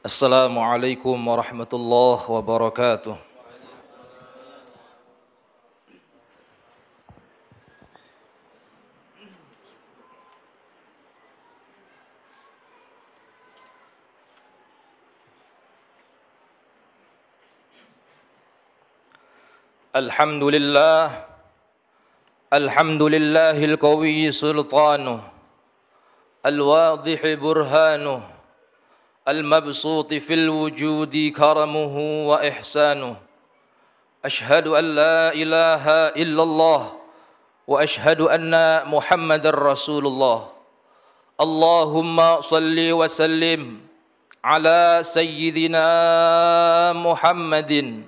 السلام عليكم ورحمة الله وبركاته الحمد لله الحمد لله القوي سلطانه الواضح برهانه المبسوط في الوجود كرمه وإحسانه أشهد أن لا إله إلا الله وأشهد أن محمد رسول الله اللهم صل وسلم على سيدنا محمد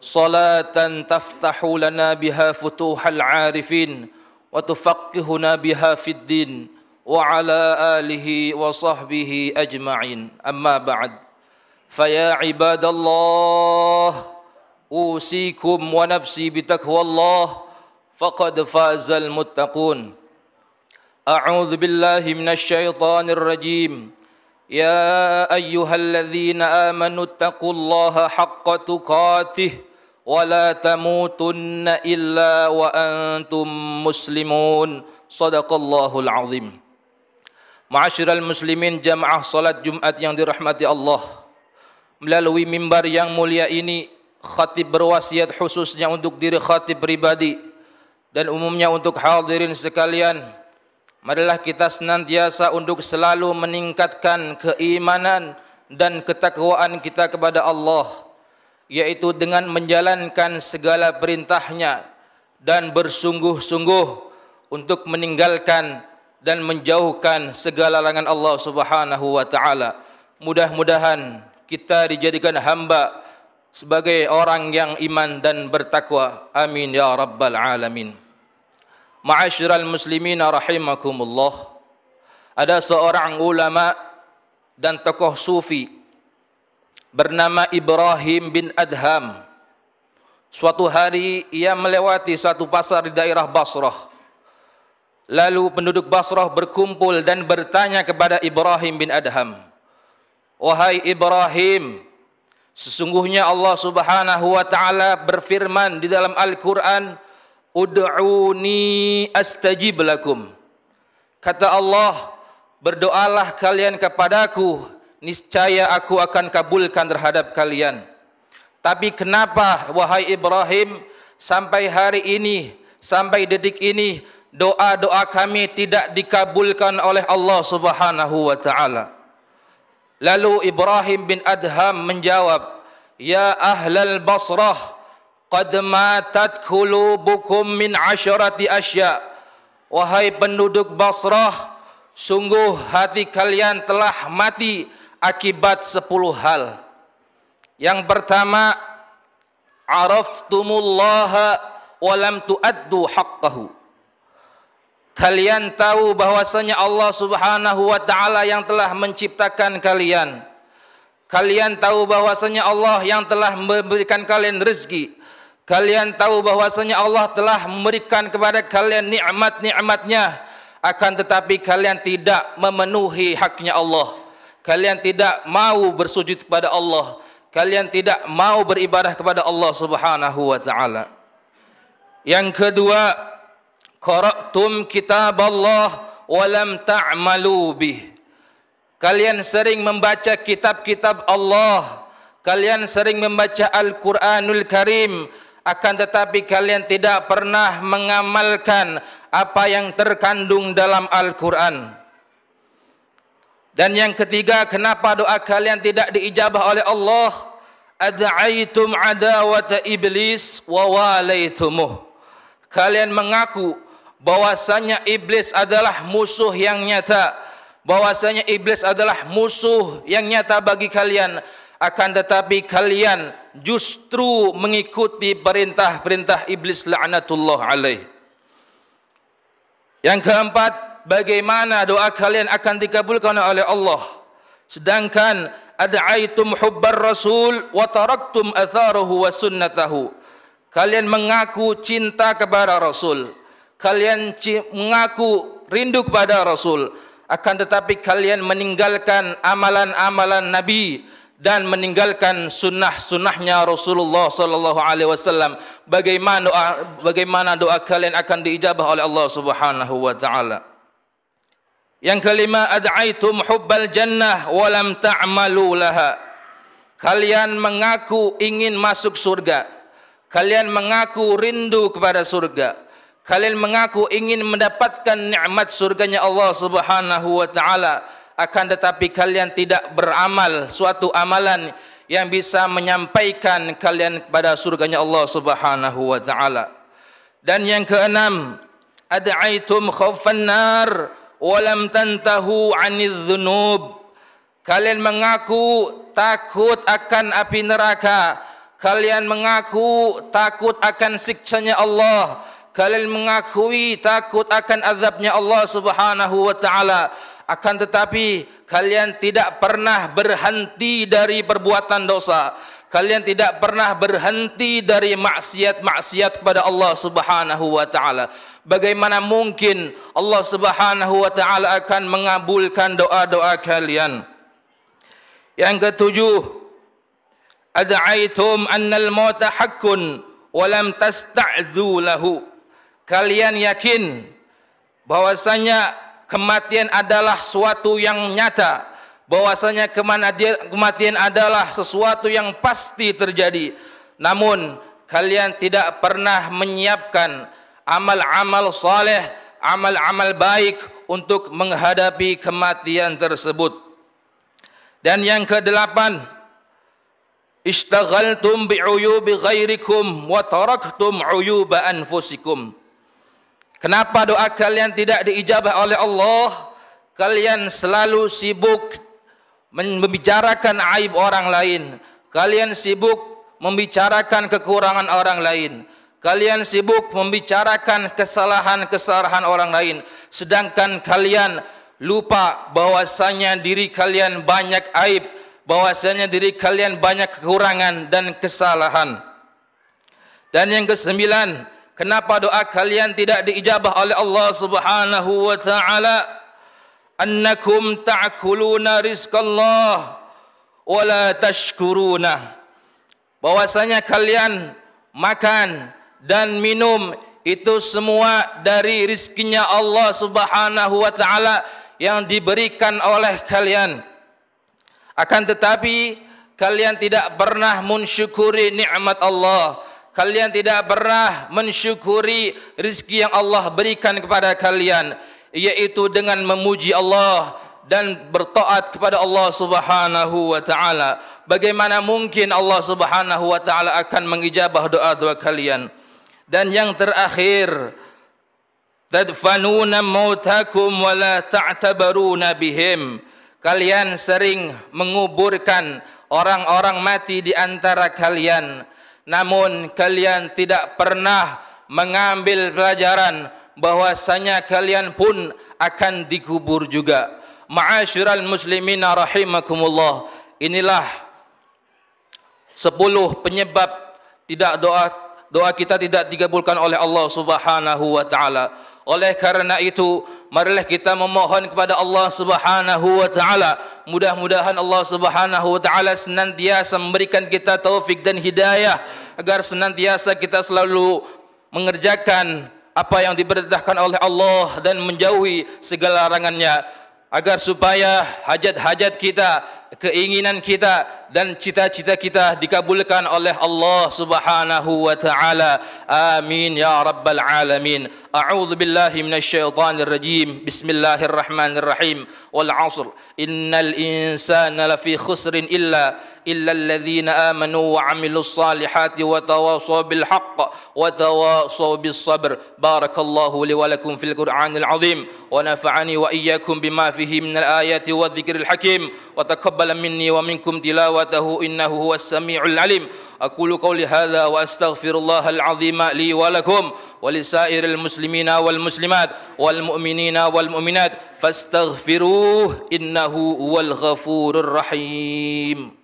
صلاة تفتح لنا بها فتوح العارفين وتفقهنا بها في الدين وعلى آله وصحبه أجمعين أما بعد فيا عباد الله أوصيكم ونفسي بتقوى الله فقد فاز المتقون أعوذ بالله من الشيطان الرجيم يا أيها الذين آمنوا اتقوا الله حق تقاته ولا تموتن إلا وأنتم مسلمون صدق الله العظيم Ma'asyiral muslimin jamaah salat Jumat yang dirahmati Allah melalui mimbar yang mulia ini khatib berwasiat khususnya untuk diri khatib pribadi dan umumnya untuk hadirin sekalian marilah kita senantiasa untuk selalu meningkatkan keimanan dan ketakwaan kita kepada Allah yaitu dengan menjalankan segala perintahnya dan bersungguh-sungguh untuk meninggalkan dan menjauhkan segala larangan Allah Subhanahu wa taala. Mudah-mudahan kita dijadikan hamba sebagai orang yang iman dan bertakwa. Amin ya rabbal alamin. Ma'asyiral muslimin rahimakumullah. Ada seorang ulama dan tokoh sufi bernama Ibrahim bin Adham. Suatu hari ia melewati satu pasar di daerah Basrah. Lalu penduduk Basrah berkumpul dan bertanya kepada Ibrahim bin Adham. Wahai Ibrahim, sesungguhnya Allah Subhanahu wa taala berfirman di dalam Al-Qur'an, "Ud'uni astajib lakum." Kata Allah, "Berdoalah kalian kepadaku, niscaya aku akan kabulkan terhadap kalian." Tapi kenapa wahai Ibrahim sampai hari ini, sampai detik ini doa-doa kami tidak dikabulkan oleh Allah Subhanahu wa taala. Lalu Ibrahim bin Adham menjawab, "Ya ahlal Basrah, qad matat qulubukum min asharati asya." Wahai penduduk Basrah, sungguh hati kalian telah mati akibat sepuluh hal. Yang pertama, araftumullaha walam tuaddu haqqahu kalian tahu bahwasanya Allah Subhanahu wa taala yang telah menciptakan kalian kalian tahu bahwasanya Allah yang telah memberikan kalian rezeki kalian tahu bahwasanya Allah telah memberikan kepada kalian nikmat-nikmatnya akan tetapi kalian tidak memenuhi haknya Allah kalian tidak mau bersujud kepada Allah kalian tidak mau beribadah kepada Allah Subhanahu wa taala yang kedua qara'tum kitab Allah wa lam ta'malu bih. Kalian sering membaca kitab-kitab Allah. Kalian sering membaca Al-Quranul Karim. Akan tetapi kalian tidak pernah mengamalkan apa yang terkandung dalam Al-Quran. Dan yang ketiga, kenapa doa kalian tidak diijabah oleh Allah? Ad'aitum adawata iblis wa walaitumuh. Kalian mengaku bahwasanya iblis adalah musuh yang nyata bahwasanya iblis adalah musuh yang nyata bagi kalian akan tetapi kalian justru mengikuti perintah-perintah iblis laknatullah alaih yang keempat bagaimana doa kalian akan dikabulkan oleh Allah sedangkan ad'aitum hubbar rasul wa taraktum atharuhu wa sunnatahu kalian mengaku cinta kepada rasul kalian mengaku rindu kepada Rasul akan tetapi kalian meninggalkan amalan-amalan Nabi dan meninggalkan sunnah-sunnahnya Rasulullah sallallahu alaihi wasallam bagaimana doa bagaimana doa kalian akan diijabah oleh Allah Subhanahu wa taala yang kelima ad'aitum hubbal jannah wa lam ta'malu laha kalian mengaku ingin masuk surga kalian mengaku rindu kepada surga kalian mengaku ingin mendapatkan nikmat surganya Allah Subhanahu wa taala akan tetapi kalian tidak beramal suatu amalan yang bisa menyampaikan kalian kepada surganya Allah Subhanahu wa taala dan yang keenam ad'aitum khaufan nar wa lam tantahu 'anil dhunub kalian mengaku takut akan api neraka kalian mengaku takut akan siksanya Allah kalian mengakui takut akan azabnya Allah Subhanahu wa taala akan tetapi kalian tidak pernah berhenti dari perbuatan dosa kalian tidak pernah berhenti dari maksiat-maksiat kepada Allah Subhanahu wa taala bagaimana mungkin Allah Subhanahu wa taala akan mengabulkan doa-doa kalian yang ketujuh ad'aitum annal maut haqqun wa lam tasta'dhu kalian yakin bahwasanya kematian adalah suatu yang nyata bahwasanya kematian adalah sesuatu yang pasti terjadi namun kalian tidak pernah menyiapkan amal-amal saleh amal-amal baik untuk menghadapi kematian tersebut dan yang kedelapan istaghaltum bi'uyubi ghairikum wa taraktum 'uyuba anfusikum Kenapa doa kalian tidak diijabah oleh Allah? Kalian selalu sibuk membicarakan aib orang lain. Kalian sibuk membicarakan kekurangan orang lain. Kalian sibuk membicarakan kesalahan-kesalahan orang lain. Sedangkan kalian lupa bahwasanya diri kalian banyak aib, bahwasanya diri kalian banyak kekurangan dan kesalahan. Dan yang kesembilan, kenapa doa kalian tidak diijabah oleh Allah Subhanahu wa taala annakum ta'kuluna rizqallah wa la tashkuruna bahwasanya kalian makan dan minum itu semua dari rizkinya Allah Subhanahu wa taala yang diberikan oleh kalian akan tetapi kalian tidak pernah mensyukuri nikmat Allah kalian tidak pernah mensyukuri rizki yang Allah berikan kepada kalian yaitu dengan memuji Allah dan bertaat kepada Allah Subhanahu wa taala bagaimana mungkin Allah Subhanahu wa taala akan mengijabah doa-doa kalian dan yang terakhir tadfanuna mautakum wa la ta'tabaruna bihim kalian sering menguburkan orang-orang mati di antara kalian namun kalian tidak pernah mengambil pelajaran bahwasanya kalian pun akan dikubur juga ma'asyiral muslimina rahimakumullah inilah sepuluh penyebab tidak doa doa kita tidak digabulkan oleh Allah Subhanahu wa taala oleh karena itu marilah kita memohon kepada Allah Subhanahu wa taala mudah-mudahan Allah Subhanahu wa taala senantiasa memberikan kita taufik dan hidayah agar senantiasa kita selalu mengerjakan apa yang diperintahkan oleh Allah dan menjauhi segala larangannya agar supaya hajat-hajat kita keinginan kita dan cita-cita kita dikabulkan oleh Allah Subhanahu wa taala. Amin ya rabbal alamin. A'udzu billahi minasyaitonir rajim. Bismillahirrahmanirrahim. Wal 'asr. Innal insana lafi khusrin illa إلا الذين آمنوا وعملوا الصالحات وتواصوا بالحق وتواصوا بالصبر بارك الله لي ولكم في القرآن العظيم ونفعني وإياكم بما فيه من الآيات والذكر الحكيم وتقبل تقبل مني ومنكم تلاوته إنه هو السميع العليم أقول قولي هذا وأستغفر الله العظيم لي ولكم ولسائر المسلمين والمسلمات والمؤمنين والمؤمنات فاستغفروه إنه هو الغفور الرحيم